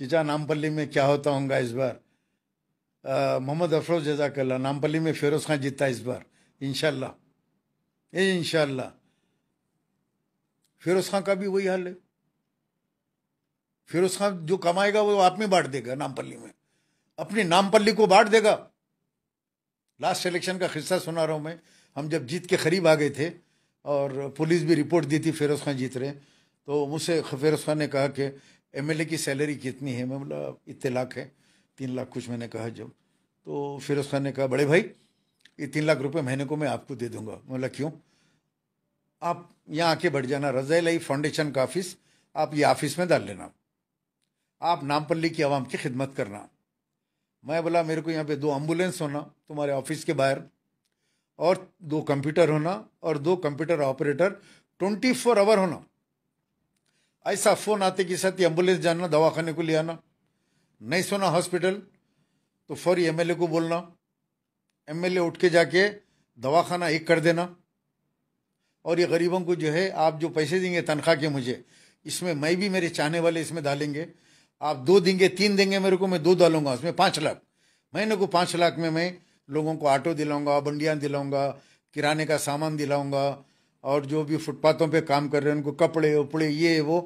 चीचा नामपल्ली में क्या होता होगा इस बार मोहम्मद अफरोज जजाक नामपल्ली में फेरोज खान जीता इस बार इनशाला इनशाला फिरोज खां का भी वही हाल है फिरोज खां जो कमाएगा वो आप में बांट देगा नामपल्ली में अपनी नामपल्ली को बांट देगा लास्ट इलेक्शन का खिस्सा सुना रहा हूं मैं हम जब जीत के करीब आ गए थे और पुलिस भी रिपोर्ट दी थी फिरोज खान जीत रहे तो मुझसे फिरोज खान ने कहा कि एमएलए की सैलरी कितनी है मैं बोला इतने लाख है तीन लाख कुछ मैंने कहा जब तो फिर उस ने कहा बड़े भाई ये तीन लाख रुपए महीने को मैं आपको दे दूंगा मैं बोला क्यों आप यहाँ आके बैठ जाना रजाई लाई फाउंडेशन का ऑफिस आप ये ऑफिस में डाल लेना आप नामपल्ली की आवाम की खिदमत करना मैं बोला मेरे को यहाँ पे दो एम्बुलेंस होना तुम्हारे ऑफिस के बाहर और दो कंप्यूटर होना और दो computer operator twenty four hour होना ऐसा फ़ोन आते के साथ एम्बुलेंस जाना दवाखाने को ले आना नहीं सोना हॉस्पिटल तो फौरी एमएलए को बोलना एमएलए उठ के जाके दवाखाना एक कर देना और ये गरीबों को जो है आप जो पैसे देंगे तनख्वाह के मुझे इसमें मैं भी मेरे चाहने वाले इसमें डालेंगे आप दो देंगे तीन देंगे मेरे को मैं दो डालूंगा उसमें पाँच लाख महीने को पाँच लाख में मैं लोगों को ऑटो दिलाऊंगा बंडियाँ दिलाऊंगा किराने का सामान दिलाऊंगा और जो भी फुटपाथों पे काम कर रहे हैं उनको कपड़े उपड़े ये वो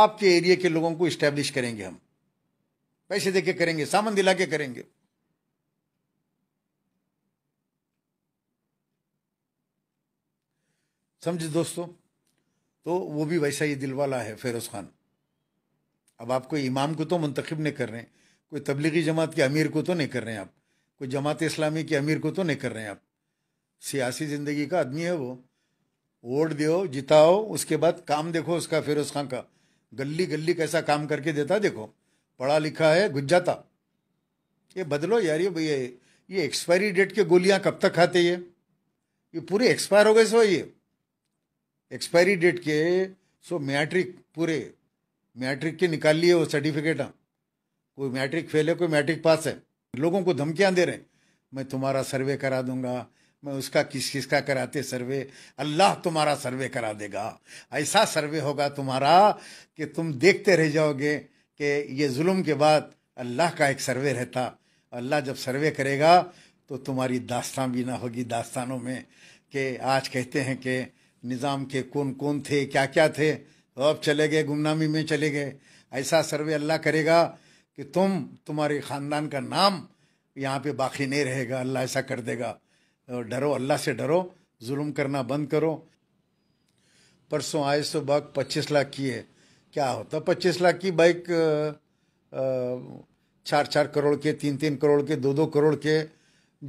आपके एरिया के लोगों को इस्टेब्लिश करेंगे हम पैसे देके करेंगे सामान दिला के करेंगे समझे दोस्तों तो वो भी वैसा ही दिलवाला है फेरोज खान अब आप कोई इमाम को तो मुंतखब नहीं कर रहे हैं कोई तबलीगी जमात के अमीर को तो नहीं कर रहे हैं आप कोई जमात इस्लामी के अमीर को तो नहीं कर रहे हैं आप सियासी ज़िंदगी का आदमी है वो वोट दो जिताओ उसके बाद काम देखो उसका फिरोज खान का गली गली कैसा काम करके देता देखो पढ़ा लिखा है घुस जाता ये बदलो यार ये भैया ये एक्सपायरी डेट के गोलियां कब तक खाते ये ये पूरे एक्सपायर हो गए सो ये एक्सपायरी डेट के सो मैट्रिक पूरे मैट्रिक के निकाल लिए वो सर्टिफिकेट हाँ। कोई मैट्रिक फेल है कोई मैट्रिक पास है लोगों को धमकियां दे रहे हैं मैं तुम्हारा सर्वे करा दूंगा उसका किस किस का कराते सर्वे अल्लाह तुम्हारा सर्वे करा देगा ऐसा सर्वे होगा तुम्हारा कि तुम देखते रह जाओगे कि ये जुल्म के बाद अल्लाह का एक सर्वे रहता अल्लाह जब सर्वे करेगा तो तुम्हारी दास्तान भी ना होगी दास्तानों में कि आज कहते हैं कि निज़ाम के कौन कौन थे क्या क्या थे तो अब चले गए गुमनामी में चले गए ऐसा सर्वे अल्लाह करेगा कि तुम तुम्हारे ख़ानदान का नाम यहाँ पे बाकी नहीं रहेगा अल्लाह ऐसा कर देगा डरो अल्लाह से डरो जुल्म करना बंद करो परसों आए सो बाग पच्चीस लाख की है क्या होता तो पच्चीस लाख की बाइक चार चार करोड़ के तीन तीन करोड़ के दो दो करोड़ के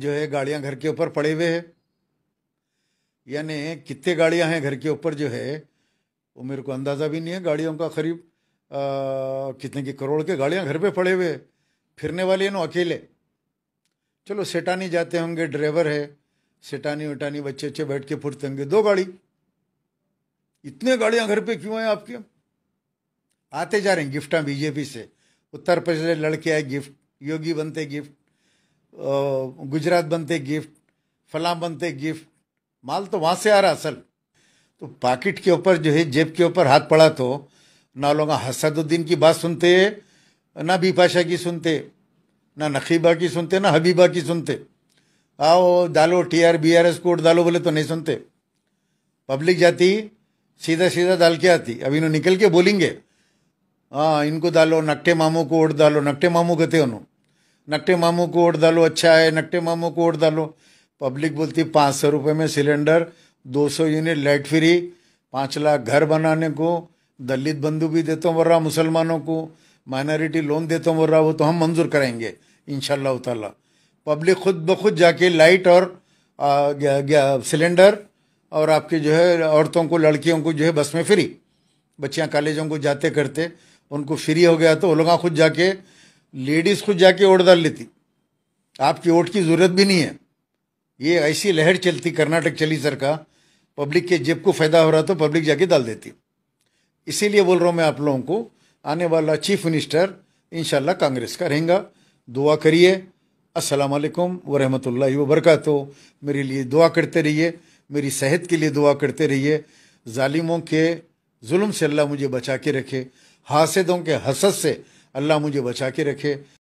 जो है गाड़ियां घर के ऊपर पड़े हुए हैं यानी कितने गाड़ियां हैं घर के ऊपर जो है वो मेरे को अंदाज़ा भी नहीं है गाड़ियों का करीब कितने के करोड़ के गाड़ियां घर पे पड़े हुए फिरने वाले हैं ना अकेले चलो सेटा नहीं जाते होंगे ड्राइवर है सेटानी वेटानी बच्चे अच्छे बैठ के फुर्तेंगे दो गाड़ी इतने गाड़ियां घर पे क्यों हैं आपके आते जा रहे हैं गिफ्टा बीजेपी से उत्तर प्रदेश से लड़के आए गिफ्ट योगी बनते गिफ्ट गुजरात बनते गिफ्ट फलाम बनते गिफ्ट माल तो वहाँ से आ रहा असल तो पाकिट के ऊपर जो है जेब के ऊपर हाथ पड़ा तो ना लोग हसदुद्दीन की बात सुनते ना बीपाशा की सुनते ना नखीबा की सुनते ना हबीबा की सुनते आओ डालो T R B R S code डालो बोले तो नहीं सुनते पब्लिक जाती सीधा सीधा डाल के आती अब इन्हों निकल के बोलेंगे हाँ इनको डालो नकटे मामू को वोट डालो नकटे मामू कहते उन्होंने नकटे मामू को वोट डालो अच्छा है नकटे मामू को वोट डालो पब्लिक बोलती पाँच सौ रुपये में सिलेंडर दो सौ यूनिट लाइट फ्री पाँच लाख घर बनाने को दलित बंधु भी देता हूँ बोल रहा मुसलमानों को माइनॉरिटी लोन देता हूँ बोल रहा वो तो हम मंजूर कराएंगे इन तला पब्लिक खुद ब खुद जाके लाइट और आ, गया, गया, सिलेंडर और आपके जो है औरतों को लड़कियों को जो है बस में फ्री बच्चियाँ कॉलेजों को जाते करते उनको फ्री हो गया तो वो लोग खुद जाके लेडीज़ खुद जाके वोट डाल लेती आपकी वोट की ज़रूरत भी नहीं है ये ऐसी लहर चलती कर्नाटक चली सरकार पब्लिक के जेब को फ़ायदा हो रहा तो पब्लिक जाके डाल देती इसीलिए बोल रहा हूँ मैं आप लोगों को आने वाला चीफ मिनिस्टर इन कांग्रेस का रहेगा दुआ करिए अस्सलाम वालेकुम वरहमतुल्लाहि वबरकत मेरे लिए दुआ करते रहिए मेरी सेहत के लिए दुआ करते रहिए ालिमों के जुल्म से अल्लाह मुझे बचा के रखे हासदों के हसद से अल्लाह मुझे बचा के रखे